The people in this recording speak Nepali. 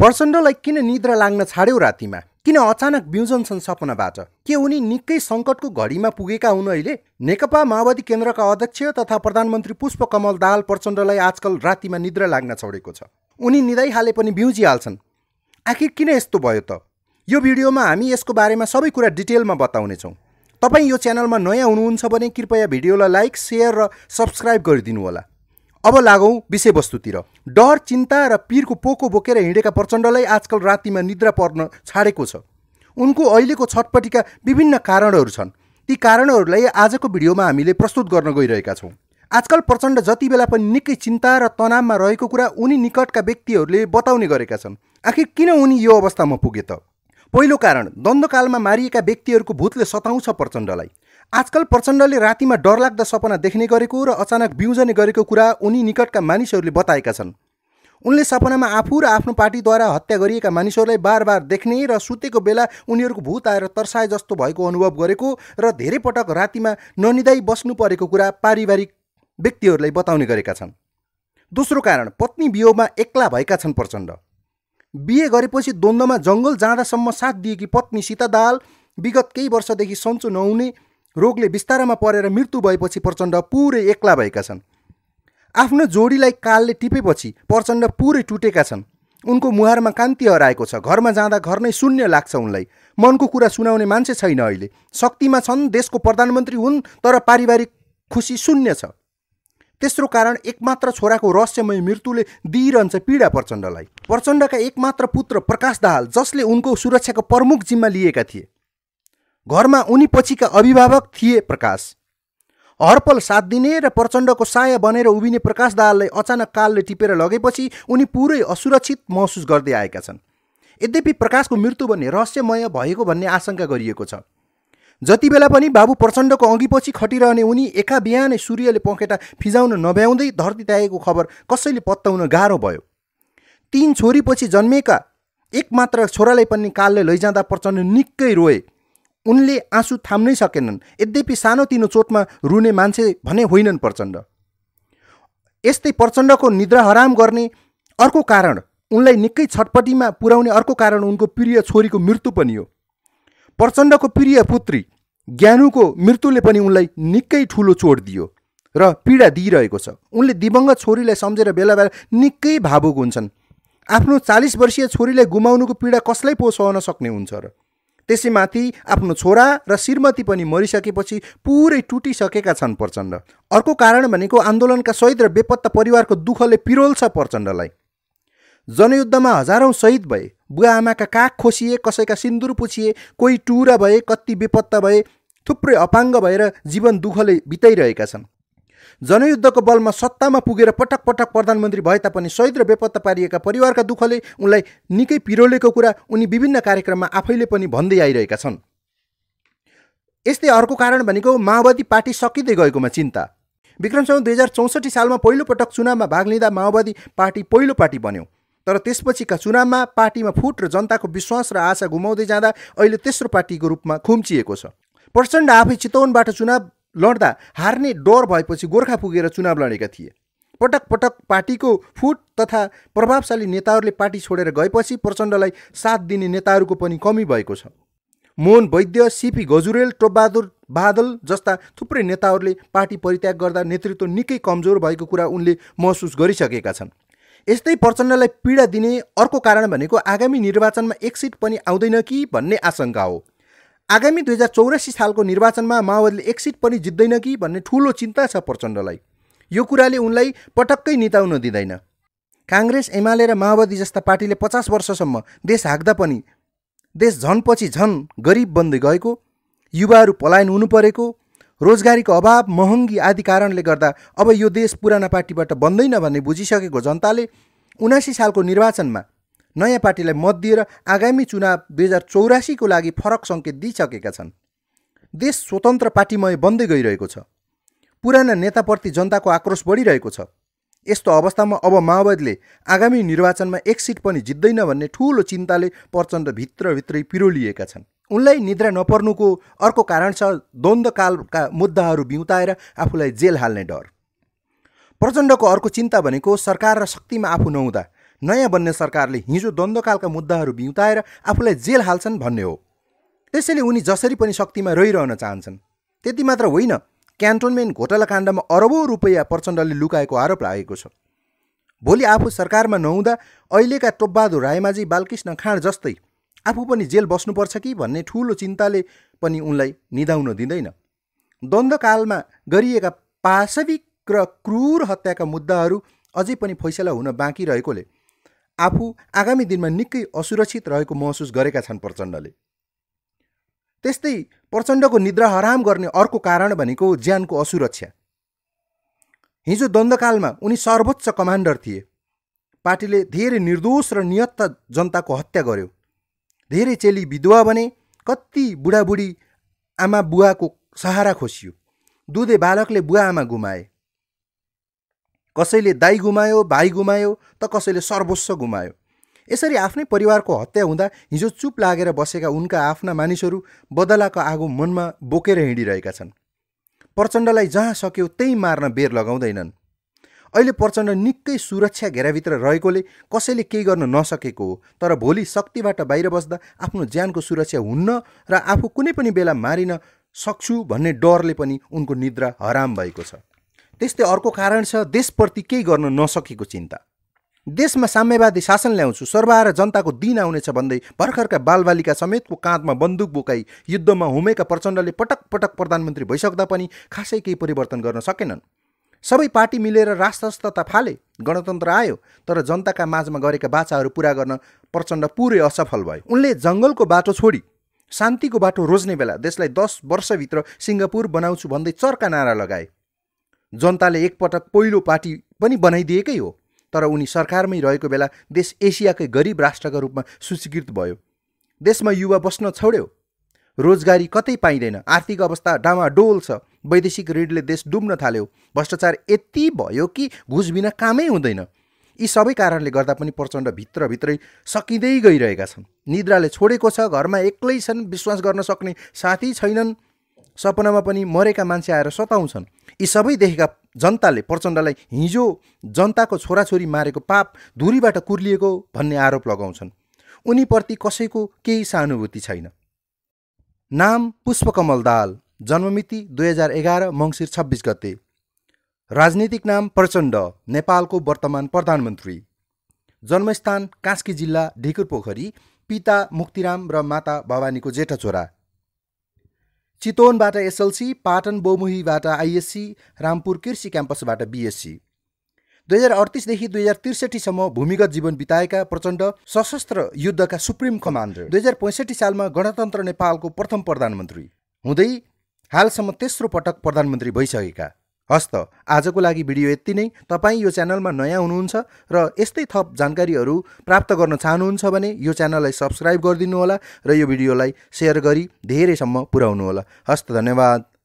प्रचण्डलाई किन निद्रा लाग्न छाड्यो रातिमा किन अचानक बिउजन्छन् सपनाबाट के उनी निकै सङ्कटको घडीमा पुगेका हुन् अहिले नेकपा माओवादी केन्द्रका अध्यक्ष तथा प्रधानमन्त्री पुष्पकमल दाल प्रचण्डलाई आजकल रातिमा निद्रा लाग्न छोडेको छ उनी निदाइहाले पनि बिउजिहाल्छन् आखिर किन यस्तो भयो त यो भिडियोमा हामी यसको बारेमा सबै कुरा डिटेलमा बताउनेछौँ तपाईँ यो च्यानलमा नयाँ हुनुहुन्छ भने कृपया भिडियोलाई लाइक सेयर र सब्सक्राइब गरिदिनु होला अब लागौँ विषयवस्तुतिर डर चिन्ता र पिरको पोको बोकेर हिँडेका प्रचण्डलाई आजकल रातिमा निद्रा पर्न छाडेको छ उनको अहिलेको छटपट्टिका विभिन्न कारणहरू छन् ती कारणहरूलाई आजको भिडियोमा हामीले प्रस्तुत गर्न गइरहेका छौँ आजकल प्रचण्ड जति बेला पनि निकै चिन्ता र तनावमा रहेको कुरा उनी निकटका व्यक्तिहरूले बताउने गरेका छन् आखिर किन उनी यो अवस्थामा पुगे त पहिलो कारण द्वन्द्वकालमा मारिएका व्यक्तिहरूको भूतले सताउँछ प्रचण्डलाई आजकल प्रचण्डले रातिमा डरलाग्दा सपना देख्ने गरेको र अचानक बिउजने गरेको कुरा उनी निकटका मानिसहरूले बताएका छन् उनले सपनामा आफू र आफ्नो पार्टीद्वारा हत्या गरिएका मानिसहरूलाई बार बार देख्ने र सुतेको बेला उनीहरूको भूत आएर तर्साए जस्तो भएको अनुभव गरेको र धेरै पटक रातिमा ननिदाई बस्नु परेको कुरा पारिवारिक व्यक्तिहरूलाई बताउने गरेका छन् दोस्रो कारण पत्नी बियोमा एक्ला भएका छन् प्रचण्ड बिहे गरेपछि द्वन्द्वमा जङ्गल जाँदासम्म साथ दिएकी पत्नी सीता दाल विगत केही वर्षदेखि सन्चो नहुने रोगले बिस्तारामा परेर मृत्यु भएपछि प्रचण्ड पुरै एक्ला भएका छन् आफ्नो जोडीलाई कालले टिपेपछि प्रचण्ड पुरै टुटेका छन् उनको मुहारमा कान्ति हराएको छ घरमा जाँदा घर नै शून्य लाग्छ उनलाई मनको कुरा सुनाउने मान्छे छैन अहिले शक्तिमा छन् देशको प्रधानमन्त्री हुन् तर पारिवारिक खुसी शून्य छ तेस्रो कारण एकमात्र छोराको रहस्यमय मृत्युले दिइरहन्छ पीडा प्रचण्डलाई प्रचण्डका एकमात्र पुत्र प्रकाश दाहाल जसले उनको सुरक्षाको प्रमुख जिम्मा लिएका थिए घरमा उनी पछिका अभिभावक थिए प्रकाश हरपल साथ दिने र प्रचण्डको साया बनेर उभिने प्रकाश दाहाललाई अचानक कालले टिपेर लगेपछि उनी पुरै असुरक्षित महसुस गर्दै आएका छन् यद्यपि प्रकाशको मृत्यु भन्ने रहस्यमय भएको भन्ने आशंका गरिएको छ जति बेला पनि बाबु प्रचण्डको अघिपछि खटिरहने उनी एका बिहानै सूर्यले पखेटा फिजाउन नभ्याउँदै धरती खबर कसैले पत्ताउन गाह्रो भयो तीन छोरीपछि जन्मेका एकमात्र छोरालाई पनि कालले लैजाँदा प्रचण्ड निकै रोए उनले आँसु थाम्नै सकेनन् यद्यपि सानोतिनो चोटमा रुने मान्छे भने होइनन् प्रचण्ड यस्तै प्रचण्डको निद्रा हराम गर्ने अर्को कारण उनलाई निकै छटपटीमा पुर्याउने अर्को कारण उनको प्रिय छोरीको मृत्यु पनि हो प्रचण्डको प्रिय पुत्री ज्ञानुको मृत्युले पनि उनलाई निकै ठुलो चोट दियो र पीडा दिइरहेको छ उनले दिवङ्गत छोरीलाई सम्झेर बेला बेला निकै भावुक हुन्छन् आफ्नो चालिस वर्षीय छोरीलाई गुमाउनुको पीडा कसलाई पोसाउन सक्ने हुन्छ र त्यसैमाथि आफ्नो छोरा र श्रीमती पनि मरिसकेपछि पुरै टुटिसकेका छन् प्रचण्ड अर्को कारण भनेको आन्दोलनका शहीद र बेपत्ता परिवारको दुःखले पिरोल्छ प्रचण्डलाई जनयुद्धमा हजारौँ शहीद भए बुवा आमाका काख खोसिए कसैका सिन्दुर पुछिए कोही टुरा भए कति बेपत्ता भए थुप्रै अपाङ्ग भएर जीवन दुःखले बिताइरहेका छन् जनयुद्धको बलमा सत्तामा पुगेर पटक पटक प्रधानमन्त्री भए तापनि शहीद र बेपत्ता पारिएका परिवारका दुःखले उनलाई निकै पिरोलेको कुरा उनी विभिन्न कार्यक्रममा आफैले पनि भन्दै आइरहेका छन् यस्तै अर्को कारण भनेको माओवादी पार्टी सकिँदै गएकोमा चिन्ता विक्रम साउ दुई हजार चौसठी सालमा पहिलोपटक चुनावमा भाग लिँदा माओवादी पार्टी पहिलो पार्टी बन्यो तर त्यसपछिका चुनावमा पार्टीमा फुट र जनताको विश्वास र आशा गुमाउँदै जाँदा अहिले तेस्रो पार्टीको रूपमा खुम्चिएको छ प्रचण्ड आफै चितवनबाट चुनाव लड्दा हार्ने डर भएपछि गोर्खा पुगेर चुनाव लडेका थिए पटक पटक पार्टीको फुट तथा प्रभावशाली नेताहरूले पार्टी छोडेर गएपछि प्रचण्डलाई साथ दिने नेताहरूको पनि कमी भएको छ मोहन वैद्य सिपी गजुरेल टोपबहादुर बादल जस्ता थुप्रै नेताहरूले पार्टी परित्याग गर्दा नेतृत्व निकै कमजोर भएको कुरा उनले महसुस गरिसकेका छन् यस्तै प्रचण्डलाई पीडा दिने अर्को कारण भनेको आगामी निर्वाचनमा एक सिट पनि आउँदैन कि भन्ने आशंका हो आगामी दुई हजार चौरासी सालको निर्वाचनमा माओवादीले एक सिट पनि जित्दैन कि भन्ने ठुलो चिन्ता छ प्रचण्डलाई यो कुराले उनलाई पटक्कै निताउन दिँदैन काङ्ग्रेस एमाले र माओवादी जस्ता पार्टीले पचास वर्षसम्म देश हाक्दा पनि देश पछि झन गरिब बन्दै गएको युवाहरू पलायन हुनु परेको रोजगारीको अभाव महँगी आदि कारणले गर्दा अब यो देश पुराना पार्टीबाट बन्दैन भन्ने बुझिसकेको जनताले उनासी सालको निर्वाचनमा नयाँ पार्टीलाई मत दिएर आगामी चुनाव दुई हजार चौरासीको लागि फरक सङ्केत दिइसकेका छन् देश स्वतन्त्र पार्टीमय बन्दै गइरहेको छ पुराना नेताप्रति जनताको आक्रोश बढिरहेको छ यस्तो अवस्थामा अब माओवादीले आगामी निर्वाचनमा एक सिट पनि जित्दैन भन्ने ठुलो चिन्ताले प्रचण्ड भित्रभित्रै पिरोलिएका छन् उनलाई निद्रा नपर्नुको अर्को कारण छ द्वन्द्वकालका मुद्दाहरू बिउताएर आफूलाई जेल हाल्ने डर प्रचण्डको अर्को चिन्ता भनेको सरकार र शक्तिमा आफू नहुँदा नयाँ बन्ने सरकारले हिजो द्वन्द्वकालका मुद्दाहरू बिउताएर आफूलाई जेल हाल्छन् भन्ने हो त्यसैले उनी जसरी पनि शक्तिमा रहिरहन चाहन्छन् त्यति मात्र होइन क्यान्टोनमेन्ट घोटाला काण्डमा अरबौँ रुपियाँ प्रचण्डले लुकाएको आरोप लागेको छ भोलि आफू सरकारमा नहुँदा अहिलेका टोपबहादुर रायमाझी बालकृष्ण खाँड जस्तै आफू पनि जेल बस्नुपर्छ कि भन्ने ठुलो चिन्ताले पनि उनलाई निधाउन दिँदैन द्वन्द्वकालमा गरिएका पाशविक र क्रूर हत्याका मुद्दाहरू अझै पनि फैसला हुन बाँकी रहेकोले आफू आगामी दिनमा निकै असुरक्षित रहेको महसुस गरेका छन् प्रचण्डले त्यस्तै प्रचण्डको निद्रा हराम गर्ने अर्को कारण भनेको ज्यानको असुरक्षा हिजो द्वन्द्वकालमा उनी सर्वोच्च कमान्डर थिए पार्टीले धेरै निर्दोष र नियत्त जनताको हत्या गर्यो धेरै चेली विधवा भने कति बुढाबुढी आमा बुवाको सहारा खोसियो दुधे बालकले बुवा आमा गुमाए कसैले दाई गुमायो भाइ गुमायो त कसैले सर्वोच्च गुमायो यसरी आफ्नै परिवारको हत्या हुँदा हिजो चुप लागेर बसेका उनका आफ्ना मानिसहरू बदलाको आगो मनमा बोकेर हिँडिरहेका छन् प्रचण्डलाई जहाँ सक्यो त्यही मार्न बेर लगाउँदैनन् अहिले प्रचण्ड निकै सुरक्षा घेराभित्र रहेकोले कसैले केही गर्न नसकेको हो तर भोलि शक्तिबाट बाहिर बस्दा आफ्नो ज्यानको सुरक्षा हुन्न र आफू कुनै पनि बेला मारिन सक्छु भन्ने डरले पनि उनको निद्रा हराम भएको छ त्यस्तै अर्को कारण छ देशप्रति केही गर्न नसकेको चिन्ता देशमा साम्यवादी शासन ल्याउँछु सर्वाएर जनताको दिन आउनेछ भन्दै भर्खरका बालबालिका समेतको काँधमा बन्दुक बोकाई युद्धमा हुमेका प्रचण्डले पटक पटक प्रधानमन्त्री भइसक्दा पनि खासै केही परिवर्तन गर्न सकेनन् सबै पार्टी मिलेर राष्ट्रस्तता फाले गणतन्त्र आयो तर जनताका माझमा गरेका बाचाहरू पुरा गर्न प्रचण्ड पुरै असफल भयो उनले जङ्गलको बाटो छोडी शान्तिको बाटो रोज्ने बेला देशलाई दस वर्षभित्र सिङ्गापुर बनाउँछु भन्दै चर्का नारा लगाए जनताले एकपटक पहिलो पार्टी पनि बनाइदिएकै हो तर उनी सरकारमै रहेको बेला देश एसियाकै गरिब राष्ट्रका रूपमा सूचीकृत भयो देशमा युवा बस्न छोड्यो रोजगारी कतै पाइँदैन आर्थिक अवस्था डामाडोल छ वैदेशिक ऋणले देश डुब्न थाल्यो भ्रष्टाचार यति भयो कि घुस बिना कामै हुँदैन यी सबै कारणले गर्दा पनि प्रचण्ड भित्रभित्रै सकिँदै गइरहेका छन् निद्राले छोडेको छ घरमा एक्लै छन् विश्वास गर्न सक्ने साथी छैनन् सपनामा पनि मरेका मान्छे आएर सताउँछन् यी सबै देखेका जनताले प्रचण्डलाई हिजो जनताको छोराछोरी मारेको पाप धुरीबाट कुर्लिएको भन्ने आरोप लगाउँछन् उनीप्रति कसैको केही सहानुभूति छैन नाम पुष्पकमल दाल जन्ममिति दुई हजार एघार मङ्सिर छब्बिस गते राजनीतिक नाम प्रचण्ड नेपालको वर्तमान प्रधानमन्त्री जन्मस्थान कास्की जिल्ला ढिकुर पोखरी पिता मुक्तिराम र माता भवानीको जेठा छोरा चितवनबाट एसएलसी पाटन बोमुहीबाट आइएससी रामपुर कृषि क्याम्पसबाट बिएससी दुई हजार अडतिसदेखि दुई हजार त्रिसठीसम्म भूमिगत जीवन बिताएका प्रचण्ड सशस्त्र युद्धका सुप्रिम कमान्डर दुई हजार पैँसठी सालमा गणतन्त्र नेपालको प्रथम प्रधानमन्त्री हुँदै हालसम्म तेस्रो पटक प्रधानमन्त्री भइसकेका हस्त आजको लागि भिडियो यति नै तपाईँ यो च्यानलमा नयाँ हुनुहुन्छ र यस्तै थप जानकारीहरू प्राप्त गर्न चाहनुहुन्छ भने यो च्यानललाई सब्सक्राइब गरिदिनुहोला र यो भिडियोलाई सेयर गरी धेरैसम्म पुर्याउनुहोला हस्त धन्यवाद